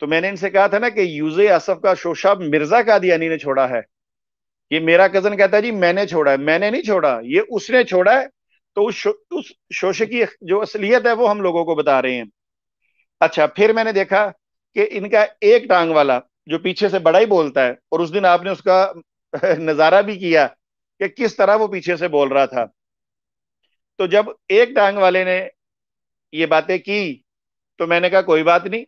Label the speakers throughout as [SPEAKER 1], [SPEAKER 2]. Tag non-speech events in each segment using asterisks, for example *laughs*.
[SPEAKER 1] तो मैंने इनसे कहा था ना कि यूजे असफ का शोशा मिर्जा कादियानी ने छोड़ा है ये मेरा कजन कहता है जी मैंने छोड़ा है मैंने नहीं छोड़ा ये उसने छोड़ा है तो उस शो, उस शोशे की जो असलियत है वो हम लोगों को बता रहे हैं अच्छा फिर मैंने देखा कि इनका एक टांग वाला जो पीछे से बड़ा ही बोलता है और उस दिन आपने उसका *laughs* नजारा भी किया कि किस तरह वो पीछे से बोल रहा था तो जब एक टांग वाले ने ये बातें की तो मैंने कहा कोई बात नहीं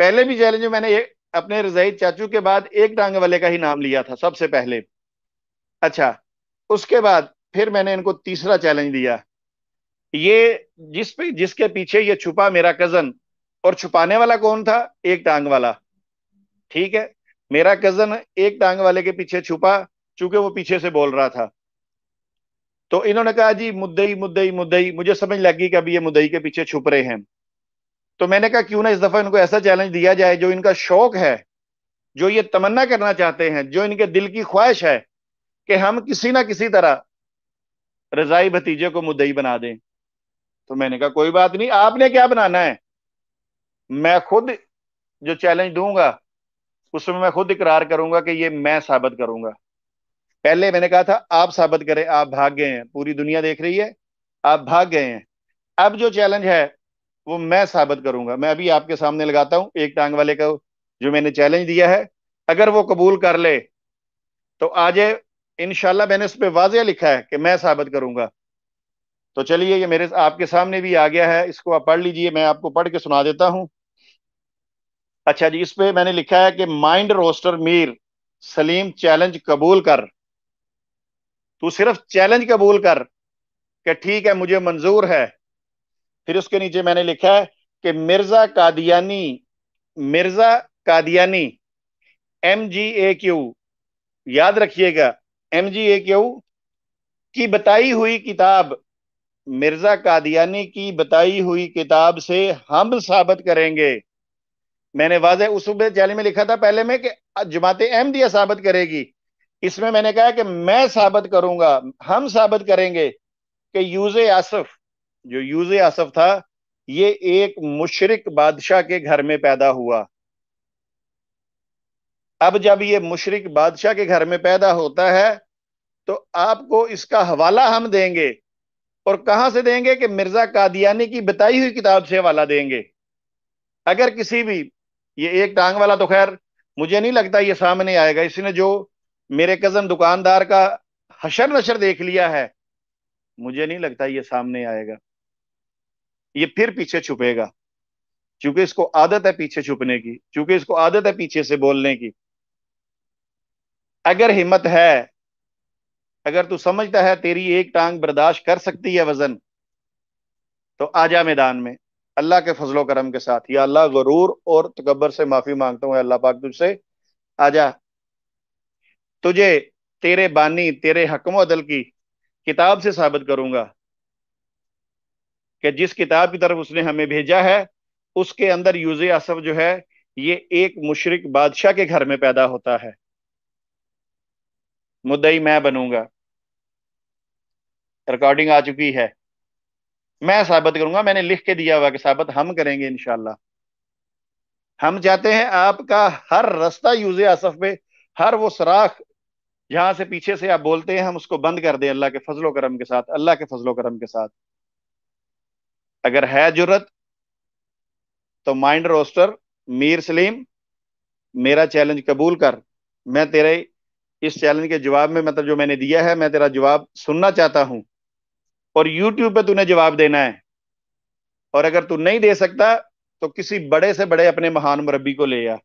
[SPEAKER 1] पहले भी चैलेंज मैंने एक, अपने रजाई चाचू के बाद एक टांग वाले का ही नाम लिया था सबसे पहले अच्छा उसके बाद फिर मैंने इनको तीसरा चैलेंज दिया ये जिस पे जिसके पीछे ये छुपा मेरा कजन और छुपाने वाला कौन था एक टांग वाला ठीक है मेरा कजन एक टांग वाले के पीछे छुपा चूंकि वो पीछे से बोल रहा था तो इन्होंने कहा जी मुद्दई मुद्दई मुद्दई मुझे समझ लगी कि अभी ये मुद्दई के पीछे छुप रहे हैं तो मैंने कहा क्यों ना इस दफा इनको ऐसा चैलेंज दिया जाए जो इनका शौक है जो ये तमन्ना करना चाहते हैं जो इनके दिल की ख्वाहिश है कि हम किसी ना किसी तरह रजाई भतीजे को मुद्दई बना दें तो मैंने कहा कोई बात नहीं आपने क्या बनाना है मैं खुद जो चैलेंज दूंगा उसमें मैं खुद इकरार करूंगा कि ये मैं साबित करूंगा पहले मैंने कहा था आप साबित करें आप भाग गए हैं पूरी दुनिया देख रही है आप भाग गए हैं अब जो चैलेंज है वो मैं साबित करूंगा मैं अभी आपके सामने लगाता हूं एक टांग वाले का जो मैंने चैलेंज दिया है अगर वो कबूल कर ले तो आज इनशाला मैंने उस पर वाजिया लिखा है कि मैं साबित करूंगा तो चलिए ये मेरे आपके सामने भी आ गया है इसको आप पढ़ लीजिए मैं आपको पढ़ के सुना देता हूं अच्छा जी इस पे मैंने लिखा है कि mind roster Mir Salim challenge कबूल कर तू सिर्फ चैलेंज कबूल कर कि ठीक है मुझे मंजूर है फिर उसके नीचे मैंने लिखा है कि Mirza Qadiani Mirza Qadiani M G A Q याद रखिएगा एम जी ए क्यू की बताई हुई किताब मिर्जा कादियानी की बताई हुई किताब से हम साबित करेंगे मैंने वाजह उस चैलेंज में लिखा था पहले में कि जमात अहमदिया साबित करेगी इसमें मैंने कहा कि मैं साबित करूंगा हम साबित करेंगे कि यूज आसफ जो यूज आसफ था ये एक मुशरक बादशाह के घर में पैदा हुआ अब जब ये मुशरक बादशाह के घर में पैदा होता है तो आपको इसका हवाला हम देंगे और कहां से देंगे कि मिर्जा कादियानी की बताई हुई किताब से हवाला देंगे अगर किसी भी ये एक टांग वाला तो खैर मुझे नहीं लगता ये सामने आएगा इसने जो मेरे कजन दुकानदार का हशर नशर देख लिया है मुझे नहीं लगता ये सामने आएगा ये फिर पीछे छुपेगा क्योंकि इसको आदत है पीछे छुपने की क्योंकि इसको आदत है पीछे से बोलने की अगर हिम्मत है अगर तू समझता है तेरी एक टांग बर्दाश्त कर सकती है वजन तो आजा मैदान में अल्लाह के फजलो करम के साथ या अल्लाह गरूर और तकबर से माफी मांगता हूँ अल्लाह पाक तुझसे आजा तुझे तेरे बानी तेरे हकम अदल की किताब से साबित करूंगा कि जिस किताब की तरफ उसने हमें भेजा है उसके अंदर यूज असफ जो है ये एक मुशरक बादशाह के घर में पैदा होता है मुद्दई मैं बनूंगा रिकॉर्डिंग आ चुकी है मैं साबित करूंगा मैंने लिख के दिया हुआ कि साबित हम करेंगे इनशाला हम चाहते हैं आपका हर रास्ता यूज असफ पे हर वो सराख जहां से पीछे से आप बोलते हैं हम उसको बंद कर दें अल्लाह के फजलो करम के साथ अल्लाह के फजलो करम के साथ अगर है जरूरत तो माइंड रोस्टर मीर सलीम मेरा चैलेंज कबूल कर मैं तेरे इस चैलेंज के जवाब में मतलब जो मैंने दिया है मैं तेरा जवाब सुनना चाहता हूं और यूट्यूब पे तूने जवाब देना है और अगर तू नहीं दे सकता तो किसी बड़े से बड़े अपने महान मुरबी को ले आ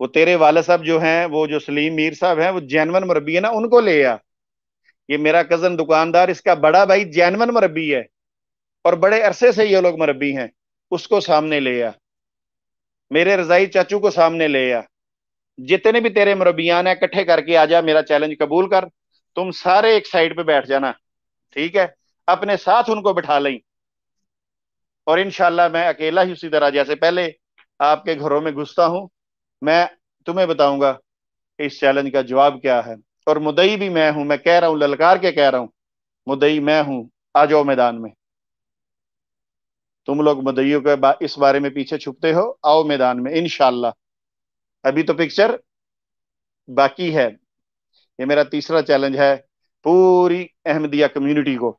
[SPEAKER 1] वो तेरे वाले साहब जो हैं वो जो सलीम मीर साहब हैं वो जैनवन मुरबी है ना उनको ले आ ये मेरा कजन दुकानदार इसका बड़ा भाई जैनवन मुरबी है और बड़े अरसे से ये लोग मरबी हैं उसको सामने ले आ मेरे रजाई चाचू को सामने ले आ जितने भी तेरे मरबियान है इकट्ठे करके आ जा मेरा चैलेंज कबूल कर तुम सारे एक साइड पे बैठ जाना ठीक है अपने साथ उनको बिठा लें और इनशाला मैं अकेला ही उसी तरह जैसे पहले आपके घरों में घुसता हूं मैं तुम्हें बताऊंगा इस चैलेंज का जवाब क्या है और मुदई भी मैं हूं मैं कह रहा हूं ललकार के कह रहा हूँ मुदई मैं हूँ आ जाओ मैदान में तुम लोग मुदइयों के बा, इस बारे में पीछे छुपते हो आओ मैदान में इनशाला अभी तो पिक्चर बाकी है ये मेरा तीसरा चैलेंज है पूरी अहमदिया कम्युनिटी को